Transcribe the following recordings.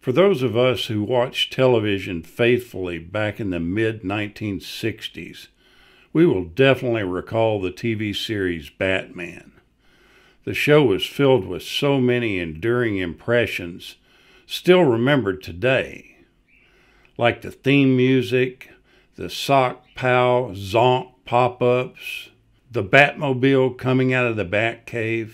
For those of us who watched television faithfully back in the mid 1960s, we will definitely recall the TV series Batman. The show was filled with so many enduring impressions, still remembered today, like the theme music, the sock pow zonk pop ups, the Batmobile coming out of the Batcave,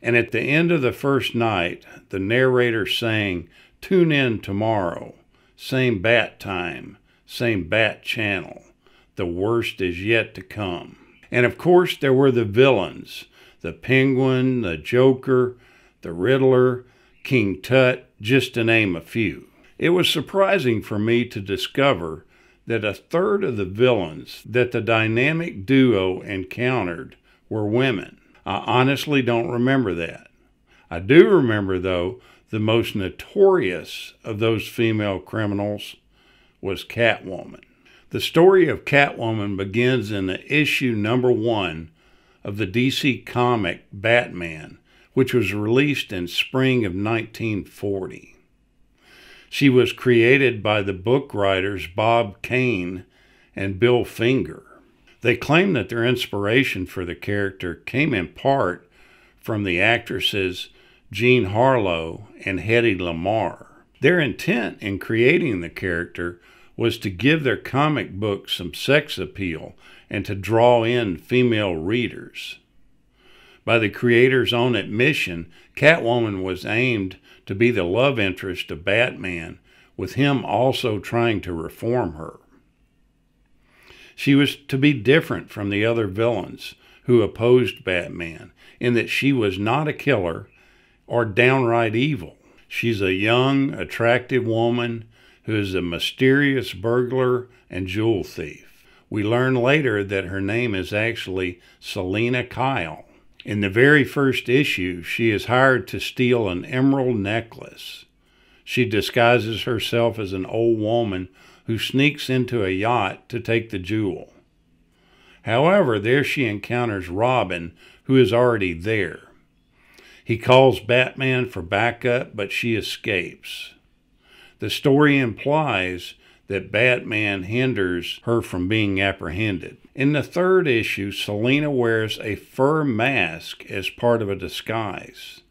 and at the end of the first night, the narrator saying, Tune in tomorrow, same bat time, same bat channel. The worst is yet to come. And of course, there were the villains the Penguin, the Joker, the Riddler, King Tut, just to name a few. It was surprising for me to discover that a third of the villains that the dynamic duo encountered were women. I honestly don't remember that. I do remember, though, the most notorious of those female criminals was Catwoman. The story of Catwoman begins in the issue number one of the DC comic Batman, which was released in spring of 1940. She was created by the book writers Bob Kane and Bill Finger. They claim that their inspiration for the character came in part from the actresses Jean Harlow, and Hetty Lamar. Their intent in creating the character was to give their comic book some sex appeal and to draw in female readers. By the creator's own admission, Catwoman was aimed to be the love interest of Batman, with him also trying to reform her. She was to be different from the other villains who opposed Batman in that she was not a killer or downright evil. She's a young, attractive woman who is a mysterious burglar and jewel thief. We learn later that her name is actually Selena Kyle. In the very first issue, she is hired to steal an emerald necklace. She disguises herself as an old woman who sneaks into a yacht to take the jewel. However, there she encounters Robin, who is already there. He calls Batman for backup, but she escapes. The story implies that Batman hinders her from being apprehended. In the third issue, Selina wears a fur mask as part of a disguise.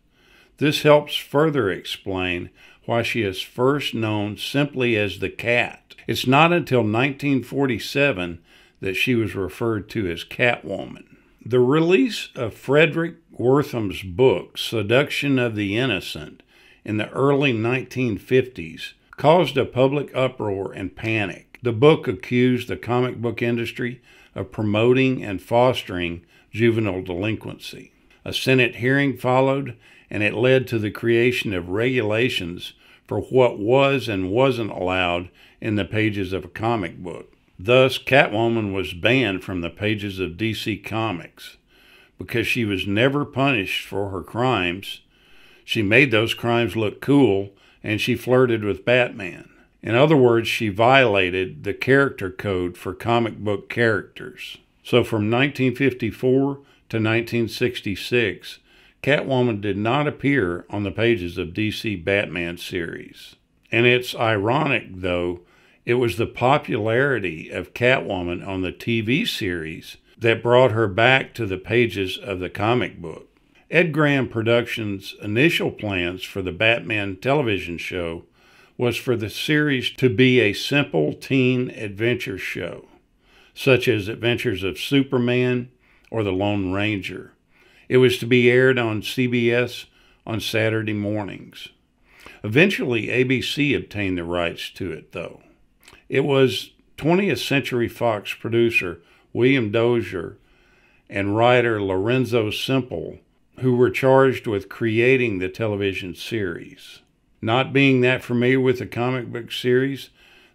This helps further explain why she is first known simply as the Cat. It's not until 1947 that she was referred to as Catwoman. The release of Frederick Wortham's book, Seduction of the Innocent, in the early 1950s caused a public uproar and panic. The book accused the comic book industry of promoting and fostering juvenile delinquency. A Senate hearing followed, and it led to the creation of regulations for what was and wasn't allowed in the pages of a comic book. Thus, Catwoman was banned from the pages of DC Comics because she was never punished for her crimes. She made those crimes look cool and she flirted with Batman. In other words, she violated the character code for comic book characters. So from 1954 to 1966, Catwoman did not appear on the pages of DC Batman series. And it's ironic, though, it was the popularity of Catwoman on the TV series that brought her back to the pages of the comic book. Ed Graham Productions' initial plans for the Batman television show was for the series to be a simple teen adventure show, such as Adventures of Superman or The Lone Ranger. It was to be aired on CBS on Saturday mornings. Eventually, ABC obtained the rights to it, though. It was 20th Century Fox producer William Dozier and writer Lorenzo Simple who were charged with creating the television series. Not being that familiar with the comic book series,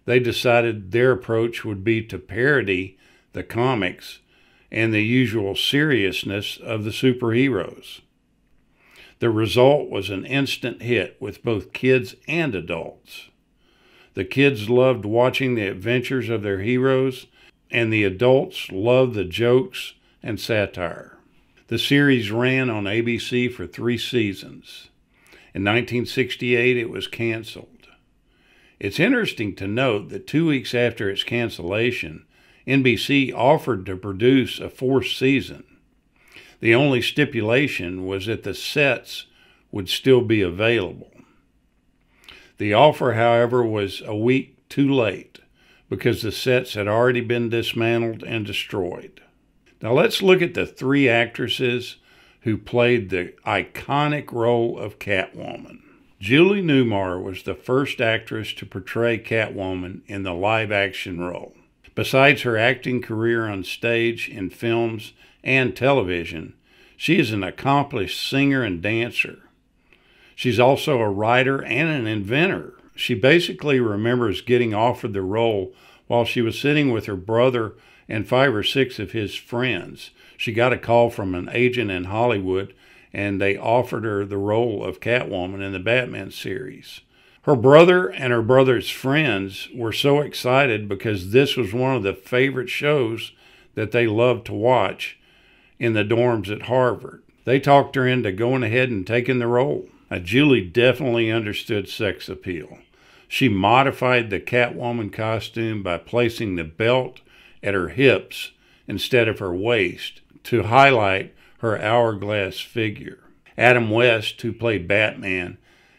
they decided their approach would be to parody the comics and the usual seriousness of the superheroes. The result was an instant hit with both kids and adults. The kids loved watching the adventures of their heroes, and the adults loved the jokes and satire. The series ran on ABC for three seasons. In 1968, it was canceled. It's interesting to note that two weeks after its cancellation, NBC offered to produce a fourth season. The only stipulation was that the sets would still be available. The offer, however, was a week too late because the sets had already been dismantled and destroyed. Now let's look at the three actresses who played the iconic role of Catwoman. Julie Newmar was the first actress to portray Catwoman in the live action role. Besides her acting career on stage in films and television, she is an accomplished singer and dancer. She's also a writer and an inventor. She basically remembers getting offered the role while she was sitting with her brother and five or six of his friends. She got a call from an agent in Hollywood and they offered her the role of Catwoman in the Batman series. Her brother and her brother's friends were so excited because this was one of the favorite shows that they loved to watch in the dorms at Harvard. They talked her into going ahead and taking the role. Julie definitely understood sex appeal. She modified the Catwoman costume by placing the belt at her hips instead of her waist to highlight her hourglass figure. Adam West, who played Batman,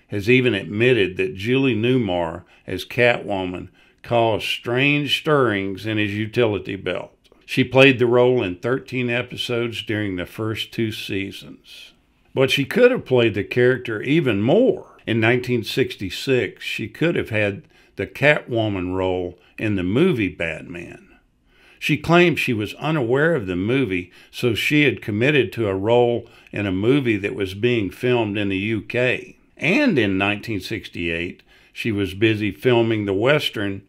has even admitted that Julie Newmar as Catwoman caused strange stirrings in his utility belt. She played the role in 13 episodes during the first two seasons. But she could have played the character even more. In 1966, she could have had the Catwoman role in the movie Batman. She claimed she was unaware of the movie, so she had committed to a role in a movie that was being filmed in the UK. And in 1968, she was busy filming the Western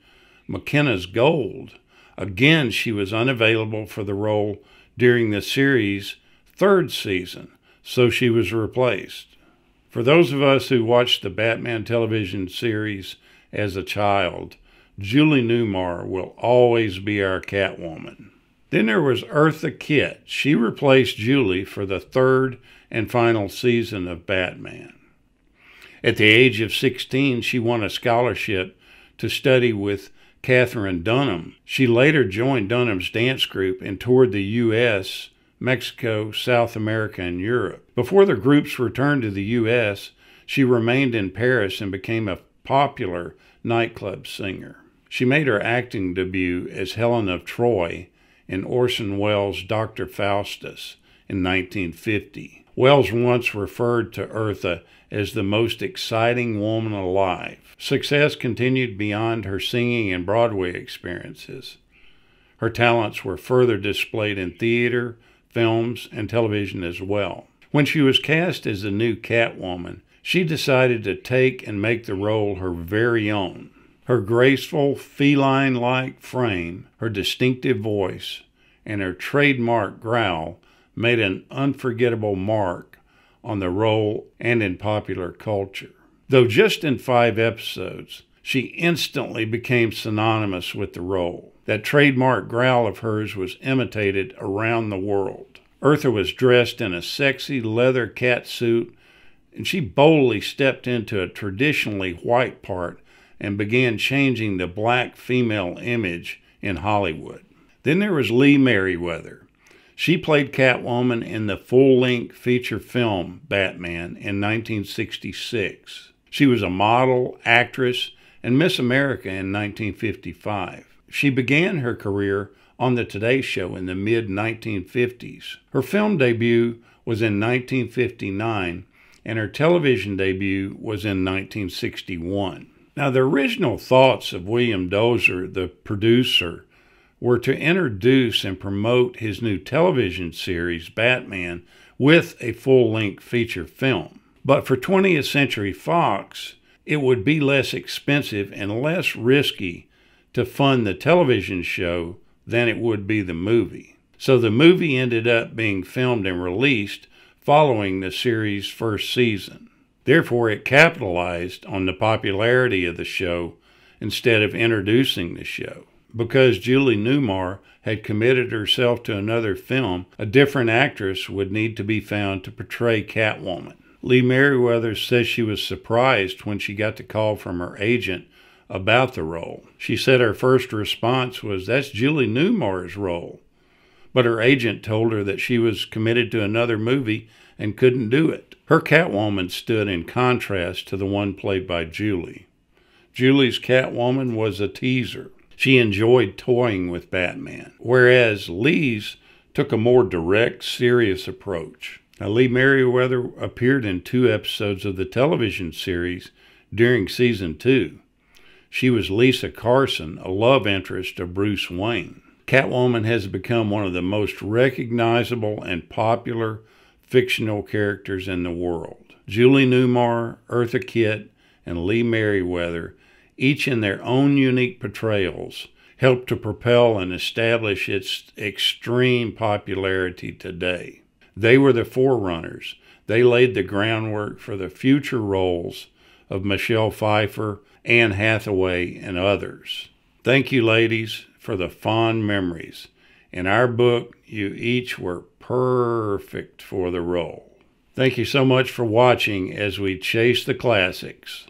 McKenna's Gold. Again, she was unavailable for the role during the series' third season, so she was replaced. For those of us who watched the Batman television series as a child, Julie Newmar will always be our Catwoman. Then there was Eartha Kitt. She replaced Julie for the third and final season of Batman. At the age of 16, she won a scholarship to study with Katherine Dunham. She later joined Dunham's dance group and toured the U.S. Mexico, South America, and Europe. Before the group's return to the U.S., she remained in Paris and became a popular nightclub singer. She made her acting debut as Helen of Troy in Orson Welles' Dr. Faustus in 1950. Wells once referred to Eartha as the most exciting woman alive. Success continued beyond her singing and Broadway experiences. Her talents were further displayed in theater, films, and television as well. When she was cast as the new Catwoman, she decided to take and make the role her very own. Her graceful, feline like frame, her distinctive voice, and her trademark growl made an unforgettable mark on the role and in popular culture. Though just in five episodes, she instantly became synonymous with the role. That trademark growl of hers was imitated around the world. Eartha was dressed in a sexy leather cat suit, and she boldly stepped into a traditionally white part and began changing the black female image in Hollywood. Then there was Lee Merriweather. She played Catwoman in the full length feature film Batman in 1966. She was a model, actress, and Miss America in 1955. She began her career on the Today Show in the mid 1950s. Her film debut was in 1959, and her television debut was in 1961. Now, the original thoughts of William Dozer, the producer, were to introduce and promote his new television series, Batman, with a full length feature film. But for 20th Century Fox, it would be less expensive and less risky to fund the television show than it would be the movie. So the movie ended up being filmed and released following the series' first season. Therefore, it capitalized on the popularity of the show instead of introducing the show. Because Julie Newmar had committed herself to another film, a different actress would need to be found to portray Catwoman. Lee Merriweather says she was surprised when she got the call from her agent about the role. She said her first response was, That's Julie Newmar's role. But her agent told her that she was committed to another movie and couldn't do it. Her Catwoman stood in contrast to the one played by Julie. Julie's Catwoman was a teaser. She enjoyed toying with Batman, whereas Lee's took a more direct, serious approach. Now, Lee Merriweather appeared in two episodes of the television series during season two. She was Lisa Carson, a love interest of Bruce Wayne. Catwoman has become one of the most recognizable and popular fictional characters in the world. Julie Newmar, Eartha Kitt, and Lee Merriweather, each in their own unique portrayals, helped to propel and establish its extreme popularity today. They were the forerunners. They laid the groundwork for the future roles of Michelle Pfeiffer, Anne Hathaway, and others. Thank you, ladies, for the fond memories. In our book, you each were perfect for the role. Thank you so much for watching as we chase the classics.